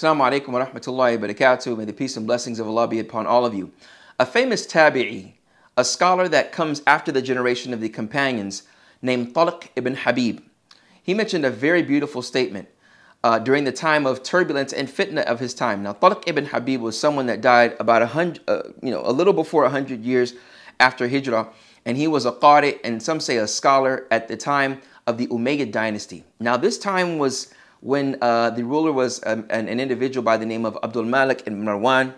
Assalamu alaikum wa rahmatullahi wa barakatuh. May the peace and blessings of Allah be upon all of you. A famous tabi'i, a scholar that comes after the generation of the companions, named Talq ibn Habib. He mentioned a very beautiful statement uh, during the time of turbulence and fitna of his time. Now, Talq ibn Habib was someone that died about a hundred, uh, you know, a little before 100 years after Hijrah, and he was a qari and some say a scholar at the time of the Umayyad dynasty. Now, this time was when uh, the ruler was um, an, an, individual by the name of Abdul Malik in Marwan,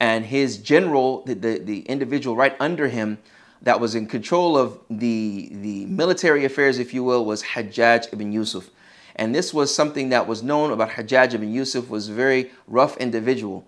and his general, the, the, the, individual right under him that was in control of the, the military affairs, if you will, was Hajjaj ibn Yusuf. And this was something that was known about Hajjaj ibn Yusuf was a very rough individual.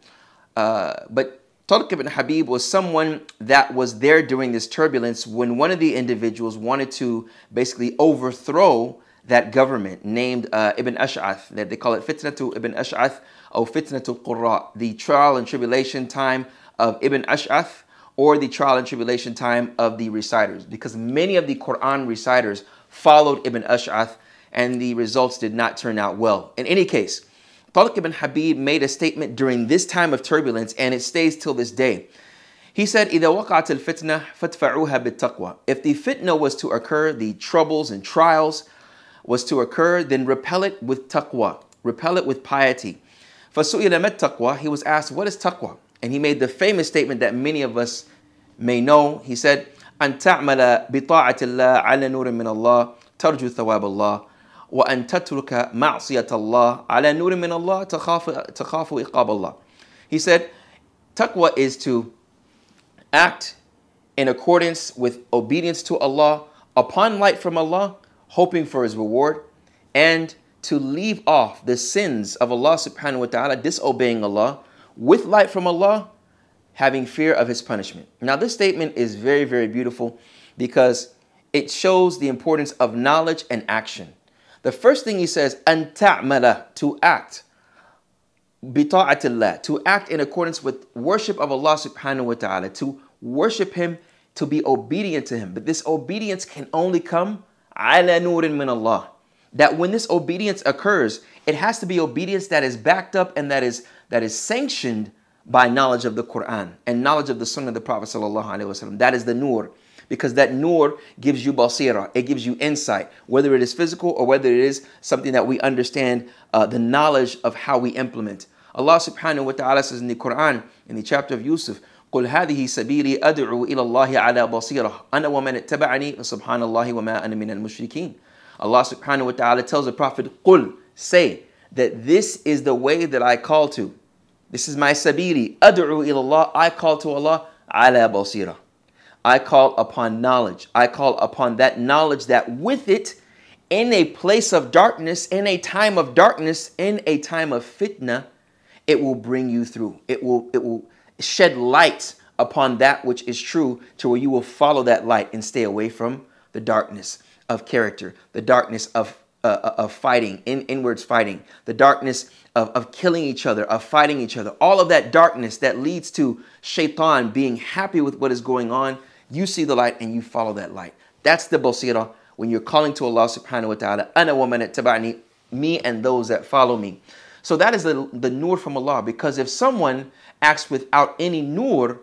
Uh, but Tariq ibn Habib was someone that was there during this turbulence when one of the individuals wanted to basically overthrow that government named uh, Ibn Ash'ath, that they call it Fitnatu Ibn Ash'ath or Fitnatu Qurra, the trial and tribulation time of Ibn Ash'ath or the trial and tribulation time of the reciters, because many of the Quran reciters followed Ibn Ash'ath and the results did not turn out well. In any case, Tariq ibn Habib made a statement during this time of turbulence and it stays till this day. He said, If the fitna was to occur, the troubles and trials, was to occur, then repel it with taqwa, repel it with piety. فَسُئِلَ met taqwa. He was asked, what is taqwa? And he made the famous statement that many of us may know. He said, أن تعمل بطاعة الله على نور من الله ترجو ثواب الله وأن تترك معصية الله على نور من الله تخاف, تخاف إقاب الله He said, taqwa is to act in accordance with obedience to Allah upon light from Allah hoping for his reward, and to leave off the sins of Allah subhanahu wa ta'ala, disobeying Allah, with light from Allah, having fear of his punishment. Now, this statement is very, very beautiful because it shows the importance of knowledge and action. The first thing he says, anta'mala, to act. Bita'atillah, to act in accordance with worship of Allah subhanahu wa ta'ala, to worship him, to be obedient to him. But this obedience can only come ala nurin min Allah. That when this obedience occurs, it has to be obedience that is backed up and that is that is sanctioned by knowledge of the Quran and knowledge of the Sunnah of the Prophet sallallahu That is the nur, because that nur gives you basira, it gives you insight, whether it is physical or whether it is something that we understand uh, the knowledge of how we implement. Allah subhanahu wa taala says in the Quran in the chapter of Yusuf. قل هذه سبيلي أدعو إلى الله على بصيرة أنا ومن اتبعني سبحان الله وما أنا من المشركين Allah subhanahu wa ta'ala tells the Prophet قل say that this is the way that I call to this is my sabili أدعو إلى الله I call to Allah على بصيرة I call upon knowledge I call upon that knowledge that with it in a place of darkness in a time of darkness in a time of fitna it will bring you through it will it will shed light upon that which is true to where you will follow that light and stay away from the darkness of character, the darkness of uh, uh, of fighting, in, inwards fighting, the darkness of, of killing each other, of fighting each other, all of that darkness that leads to shaitan being happy with what is going on, you see the light and you follow that light. That's the basira when you're calling to Allah subhanahu wa ta'ala, ana at Tabani, me and those that follow me. So that is the, the nur from Allah because if someone acts without any nur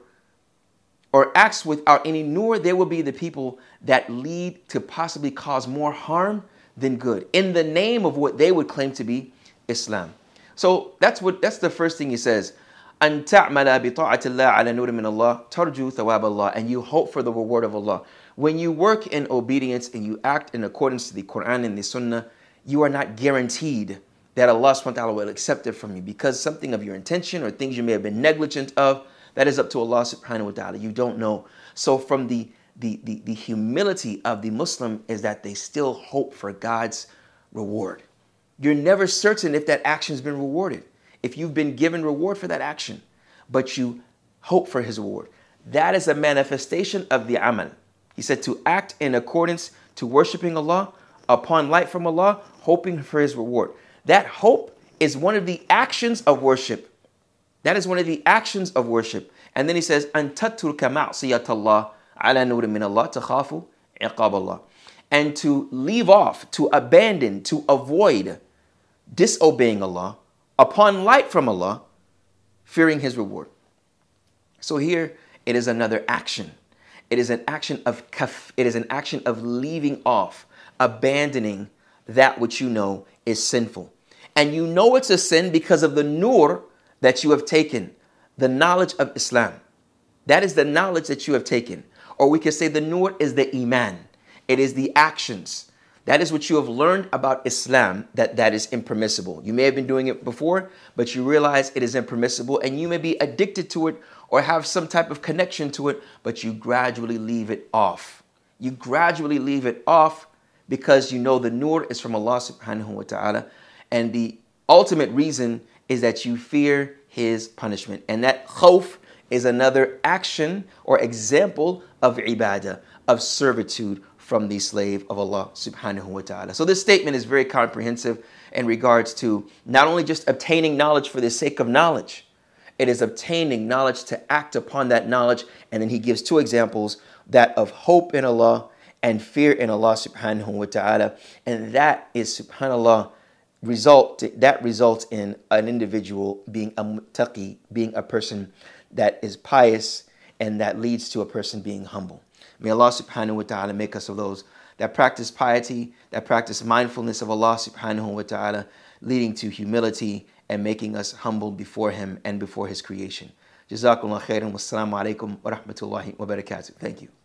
or acts without any nur, there will be the people that lead to possibly cause more harm than good in the name of what they would claim to be Islam. So that's what that's the first thing he says. أن تعمل بطاعة الله على نور and you hope for the reward of Allah. When you work in obedience and you act in accordance to the Quran and the Sunnah, you are not guaranteed that Allah subhanahu will accept it from you because something of your intention or things you may have been negligent of, that is up to Allah subhanahu wa ta'ala. You don't know. So from the the, the, the humility of the Muslim is that they still hope for God's reward. You're never certain if that action's been rewarded, if you've been given reward for that action, but you hope for his reward. That is a manifestation of the amal. He said to act in accordance to worshiping Allah, upon light from Allah, hoping for his reward. That hope is one of the actions of worship. That is one of the actions of worship. And then he says, And to leave off, to abandon, to avoid disobeying Allah upon light from Allah, fearing His reward. So here it is another action. It is an action of kaf. It is an action of leaving off, abandoning, that which you know is sinful. And you know it's a sin because of the nur that you have taken, the knowledge of Islam. That is the knowledge that you have taken. Or we could say the nur is the iman. It is the actions. That is what you have learned about Islam that that is impermissible. You may have been doing it before, but you realize it is impermissible and you may be addicted to it or have some type of connection to it, but you gradually leave it off. You gradually leave it off because you know the nur is from Allah subhanahu wa ta'ala. And the ultimate reason is that you fear his punishment. And that khawf is another action or example of ibadah, of servitude from the slave of Allah subhanahu wa ta'ala. So this statement is very comprehensive in regards to not only just obtaining knowledge for the sake of knowledge, it is obtaining knowledge to act upon that knowledge. And then he gives two examples that of hope in Allah and fear in Allah subhanahu wa ta'ala. And that is subhanallah result that results in an individual being a muttaqi, being a person that is pious and that leads to a person being humble. May Allah subhanahu wa ta'ala make us of those that practice piety, that practice mindfulness of Allah subhanahu wa ta'ala, leading to humility and making us humble before Him and before His creation. Jazakumullah khairan. Wassalamu alaikum wa rahmatullahi wa barakatuh. Thank you.